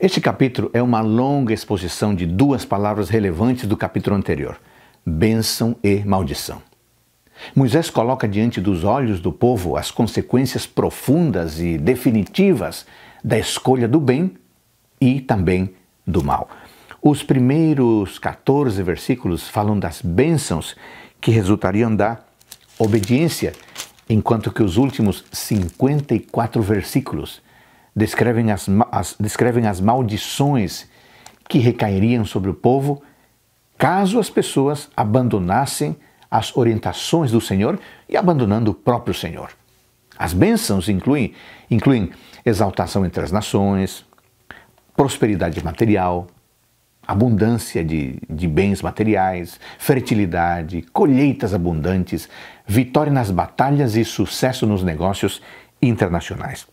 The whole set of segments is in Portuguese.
Este capítulo é uma longa exposição de duas palavras relevantes do capítulo anterior: bênção e maldição. Moisés coloca diante dos olhos do povo as consequências profundas e definitivas da escolha do bem e também do mal. Os primeiros 14 versículos falam das bênçãos que resultariam da obediência, enquanto que os últimos 54 versículos descrevem as, as, descrevem as maldições que recairiam sobre o povo caso as pessoas abandonassem as orientações do Senhor e abandonando o próprio Senhor. As bênçãos incluem, incluem exaltação entre as nações, prosperidade material, abundância de, de bens materiais, fertilidade, colheitas abundantes, vitória nas batalhas e sucesso nos negócios internacionais.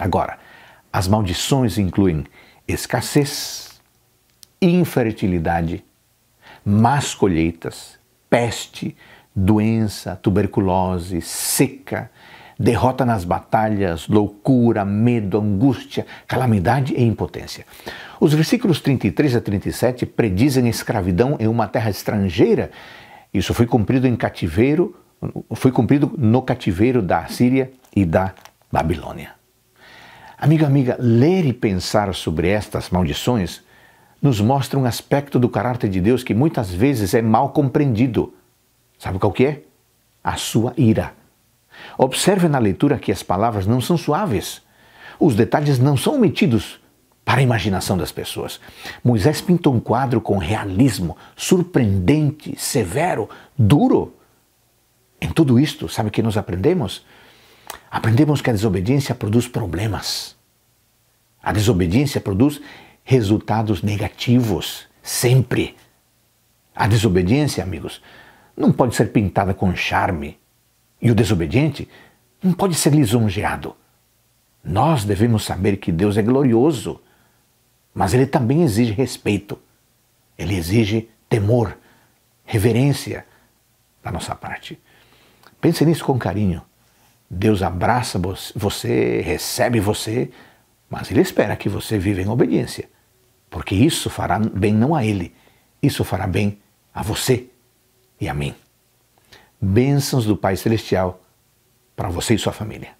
Agora, as maldições incluem escassez, infertilidade, más colheitas, peste, doença, tuberculose, seca, derrota nas batalhas, loucura, medo, angústia, calamidade e impotência. Os versículos 33 a 37 predizem escravidão em uma terra estrangeira. Isso foi cumprido em cativeiro, foi cumprido no cativeiro da Síria e da Babilônia. Amigo, amiga, ler e pensar sobre estas maldições nos mostra um aspecto do caráter de Deus que muitas vezes é mal compreendido. Sabe qual que é? A sua ira. Observe na leitura que as palavras não são suaves. Os detalhes não são omitidos para a imaginação das pessoas. Moisés pinta um quadro com realismo surpreendente, severo, duro. Em tudo isto, sabe o que nós aprendemos? Aprendemos que a desobediência produz problemas. A desobediência produz resultados negativos, sempre. A desobediência, amigos, não pode ser pintada com charme. E o desobediente não pode ser lisonjeado. Nós devemos saber que Deus é glorioso, mas Ele também exige respeito. Ele exige temor, reverência da nossa parte. Pense nisso com carinho. Deus abraça você, recebe você, mas Ele espera que você viva em obediência, porque isso fará bem não a Ele, isso fará bem a você e a mim. Bênçãos do Pai Celestial para você e sua família.